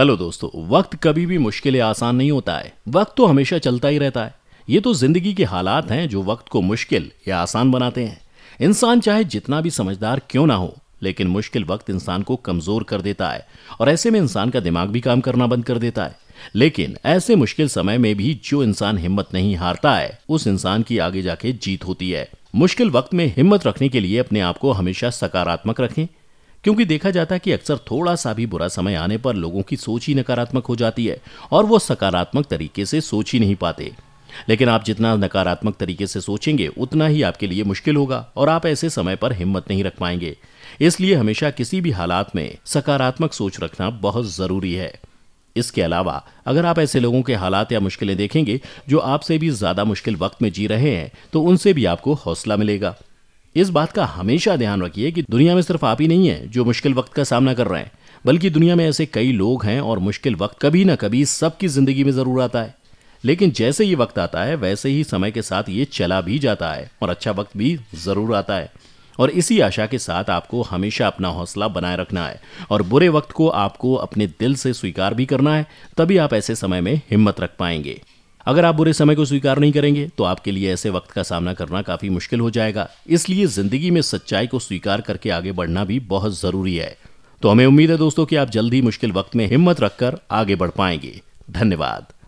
hello दोस्तों वक्त कभी भी मुश्किल या आसान नहीं होता है वक्त तो हमेशा चलता ही रहता है ये तो जिंदगी के हालात हैं जो वक्त को मुश्किल या आसान बनाते हैं इंसान चाहे जितना भी समझदार क्यों ना हो लेकिन मुश्किल वक्त इंसान को कमजोर कर देता है और ऐसे में इंसान का दिमाग भी काम करना बंद कर देता है लेकिन ऐसे मुश्किल समय में भी जो इंसान हिम्मत नहीं हारता है उस इंसान की आगे जाके जीत होती है मुश्किल वक्त में हिम्मत रखने के लिए अपने आप को हमेशा सकारात्मक रखें क्योंकि देखा जाता है कि अक्सर थोड़ा सा भी बुरा समय आने पर लोगों की सोच ही नकारात्मक हो जाती है और वो सकारात्मक तरीके से सोच ही नहीं पाते लेकिन आप जितना नकारात्मक तरीके से सोचेंगे उतना ही आपके लिए मुश्किल होगा और आप ऐसे समय पर हिम्मत नहीं रख पाएंगे इसलिए हमेशा किसी भी हालात में सकारात्मक सोच रखना बहुत जरूरी है इसके अलावा अगर आप ऐसे लोगों के हालात या मुश्किलें देखेंगे जो आपसे भी ज्यादा मुश्किल वक्त में जी रहे हैं तो उनसे भी आपको हौसला मिलेगा इस बात का हमेशा ध्यान रखिए कि दुनिया में सिर्फ आप ही नहीं है जो मुश्किल वक्त का सामना कर रहे हैं बल्कि दुनिया में ऐसे कई लोग हैं और मुश्किल वक्त कभी ना कभी सबकी जिंदगी में जरूर आता है लेकिन जैसे ये वक्त आता है वैसे ही समय के साथ ये चला भी जाता है और अच्छा वक्त भी जरूर आता है और इसी आशा के साथ आपको हमेशा अपना हौसला बनाए रखना है और बुरे वक्त को आपको अपने दिल से स्वीकार भी करना है तभी आप ऐसे समय में हिम्मत रख पाएंगे अगर आप बुरे समय को स्वीकार नहीं करेंगे तो आपके लिए ऐसे वक्त का सामना करना काफी मुश्किल हो जाएगा इसलिए जिंदगी में सच्चाई को स्वीकार करके आगे बढ़ना भी बहुत जरूरी है तो हमें उम्मीद है दोस्तों कि आप जल्द ही मुश्किल वक्त में हिम्मत रखकर आगे बढ़ पाएंगे धन्यवाद